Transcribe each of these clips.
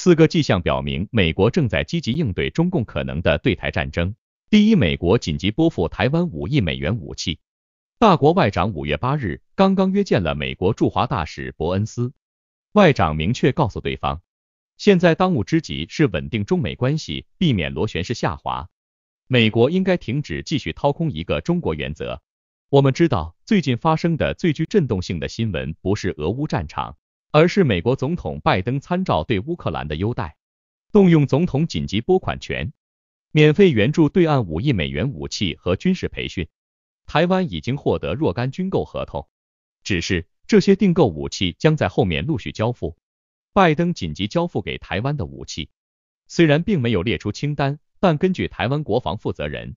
四个迹象表明，美国正在积极应对中共可能的对台战争。第一，美国紧急拨付台湾五亿美元武器。大国外长五月八日刚刚约见了美国驻华大使伯恩斯，外长明确告诉对方，现在当务之急是稳定中美关系，避免螺旋式下滑。美国应该停止继续掏空一个中国原则。我们知道，最近发生的最具震动性的新闻不是俄乌战场。而是美国总统拜登参照对乌克兰的优待，动用总统紧急拨款权，免费援助对岸五亿美元武器和军事培训。台湾已经获得若干军购合同，只是这些订购武器将在后面陆续交付。拜登紧急交付给台湾的武器，虽然并没有列出清单，但根据台湾国防负责人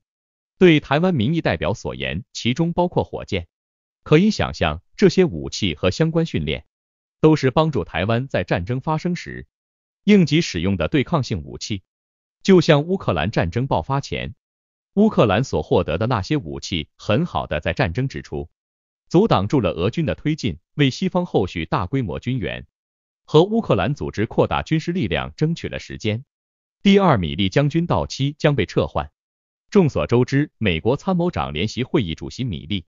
对台湾民意代表所言，其中包括火箭。可以想象，这些武器和相关训练。都是帮助台湾在战争发生时应急使用的对抗性武器，就像乌克兰战争爆发前，乌克兰所获得的那些武器，很好的在战争之初阻挡住了俄军的推进，为西方后续大规模军援和乌克兰组织扩大军事力量争取了时间。第二，米利将军到期将被撤换。众所周知，美国参谋长联席会议主席米利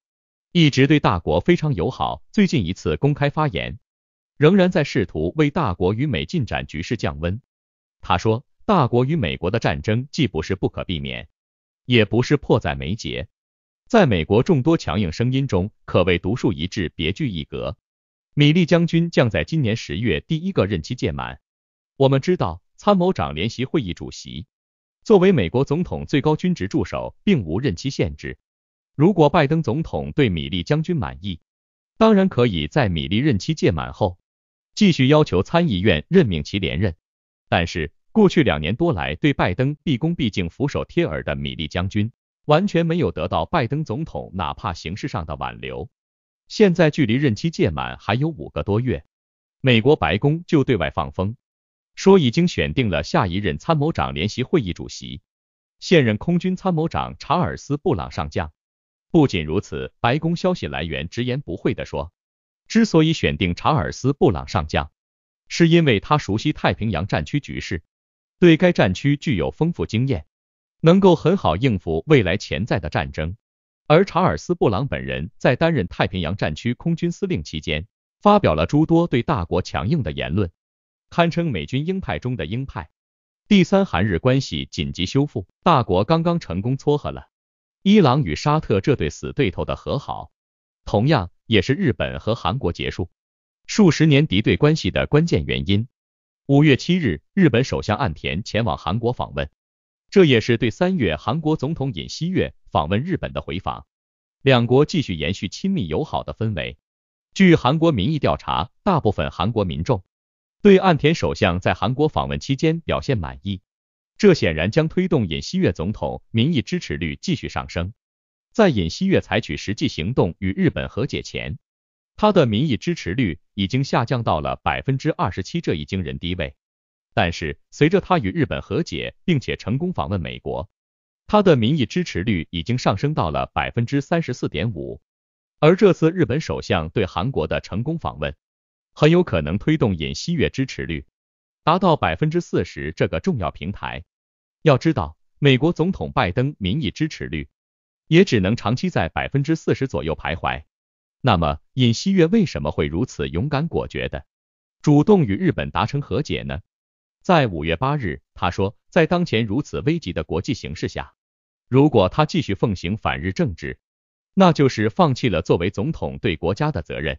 一直对大国非常友好，最近一次公开发言。仍然在试图为大国与美进展局势降温。他说，大国与美国的战争既不是不可避免，也不是迫在眉睫。在美国众多强硬声音中，可谓独树一帜，别具一格。米利将军将在今年十月第一个任期届满。我们知道，参谋长联席会议主席作为美国总统最高军职助手，并无任期限制。如果拜登总统对米利将军满意，当然可以在米利任期届满后。继续要求参议院任命其连任，但是过去两年多来对拜登毕恭毕敬、俯首帖耳的米利将军，完全没有得到拜登总统哪怕形式上的挽留。现在距离任期届满还有五个多月，美国白宫就对外放风，说已经选定了下一任参谋长联席会议主席，现任空军参谋长查尔斯·布朗上将。不仅如此，白宫消息来源直言不讳地说。之所以选定查尔斯·布朗上将，是因为他熟悉太平洋战区局势，对该战区具有丰富经验，能够很好应付未来潜在的战争。而查尔斯·布朗本人在担任太平洋战区空军司令期间，发表了诸多对大国强硬的言论，堪称美军鹰派中的鹰派。第三，韩日关系紧急修复，大国刚刚成功撮合了伊朗与沙特这对死对头的和好，同样。也是日本和韩国结束数十年敌对关系的关键原因。五月七日，日本首相岸田前往韩国访问，这也是对三月韩国总统尹锡月访问日本的回访，两国继续延续亲密友好的氛围。据韩国民意调查，大部分韩国民众对岸田首相在韩国访问期间表现满意，这显然将推动尹锡月总统民意支持率继续上升。在尹锡悦采取实际行动与日本和解前，他的民意支持率已经下降到了百分之二十七这一惊人低位。但是随着他与日本和解，并且成功访问美国，他的民意支持率已经上升到了百分之三十四点五。而这次日本首相对韩国的成功访问，很有可能推动尹锡悦支持率达到百分之四十这个重要平台。要知道，美国总统拜登民意支持率。也只能长期在百分之四十左右徘徊。那么尹锡悦为什么会如此勇敢果决的主动与日本达成和解呢？在五月八日，他说，在当前如此危急的国际形势下，如果他继续奉行反日政治，那就是放弃了作为总统对国家的责任。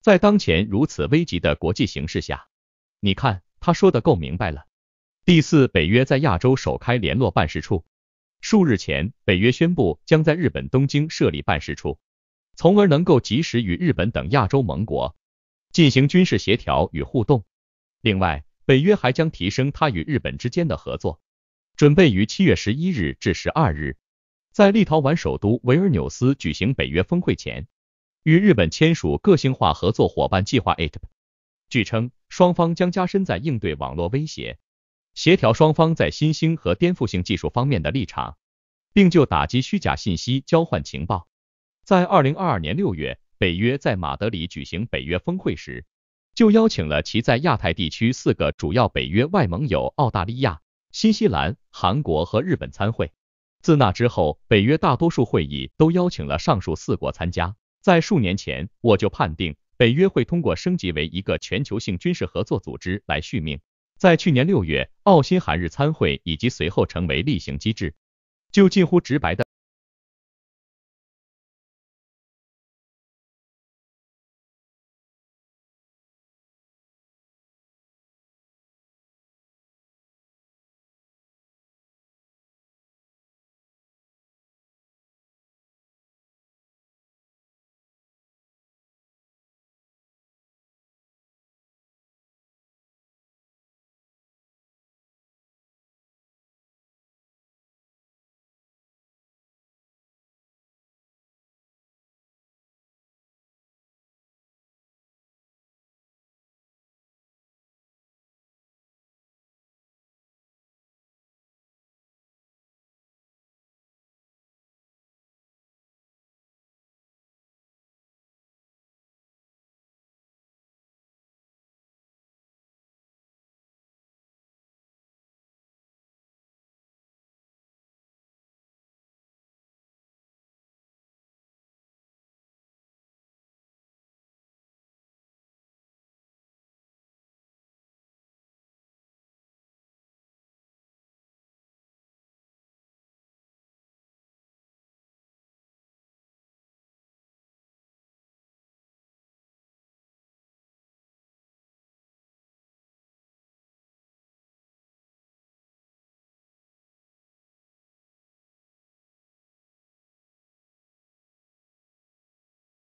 在当前如此危急的国际形势下，你看他说的够明白了。第四，北约在亚洲首开联络办事处。数日前，北约宣布将在日本东京设立办事处，从而能够及时与日本等亚洲盟国进行军事协调与互动。另外，北约还将提升它与日本之间的合作，准备于七月十一日至十二日在立陶宛首都维尔纽斯举行北约峰会前，与日本签署个性化合作伙伴计划 （ATP）。据称，双方将加深在应对网络威胁。协调双方在新兴和颠覆性技术方面的立场，并就打击虚假信息交换情报。在二零二二年六月，北约在马德里举行北约峰会时，就邀请了其在亚太地区四个主要北约外盟友澳大利亚、新西兰、韩国和日本参会。自那之后，北约大多数会议都邀请了上述四国参加。在数年前，我就判定北约会通过升级为一个全球性军事合作组织来续命。在去年六月，澳新韩日参会以及随后成为例行机制，就近乎直白的。